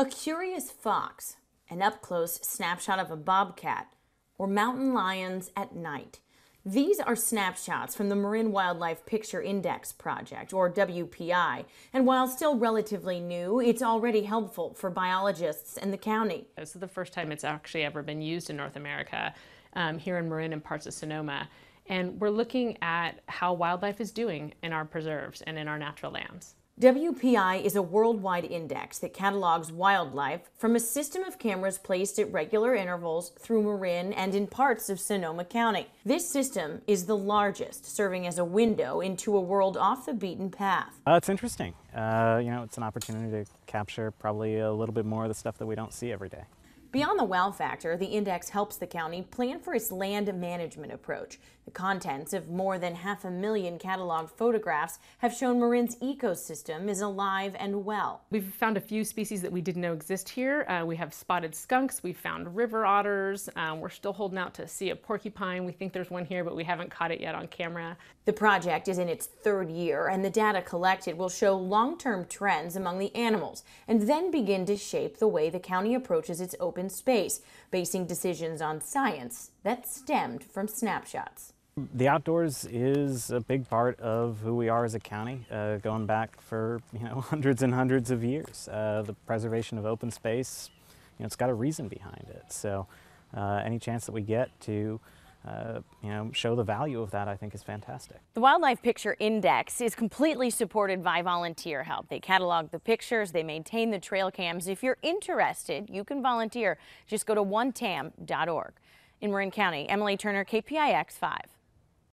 A curious fox, an up close snapshot of a bobcat, or mountain lions at night. These are snapshots from the Marin Wildlife Picture Index Project, or WPI, and while still relatively new, it's already helpful for biologists in the county. This is the first time it's actually ever been used in North America, um, here in Marin and parts of Sonoma. And we're looking at how wildlife is doing in our preserves and in our natural lands. WPI is a worldwide index that catalogs wildlife from a system of cameras placed at regular intervals through Marin and in parts of Sonoma County. This system is the largest, serving as a window into a world off the beaten path. Uh, it's interesting. Uh, you know, it's an opportunity to capture probably a little bit more of the stuff that we don't see every day. Beyond the wow factor, the index helps the county plan for its land management approach. The contents of more than half a million cataloged photographs have shown Marin's ecosystem is alive and well. We've found a few species that we didn't know exist here. Uh, we have spotted skunks, we found river otters, um, we're still holding out to see a porcupine. We think there's one here, but we haven't caught it yet on camera. The project is in its third year, and the data collected will show long term trends among the animals and then begin to shape the way the county approaches its open open space, basing decisions on science that stemmed from snapshots. The outdoors is a big part of who we are as a county, uh, going back for you know hundreds and hundreds of years. Uh, the preservation of open space, you know, it's got a reason behind it. So, uh, any chance that we get to uh, you know, show the value of that, I think is fantastic. The Wildlife Picture Index is completely supported by volunteer help. They catalog the pictures, they maintain the trail cams. If you're interested, you can volunteer. Just go to onetam.org. In Marin County, Emily Turner, KPIX 5.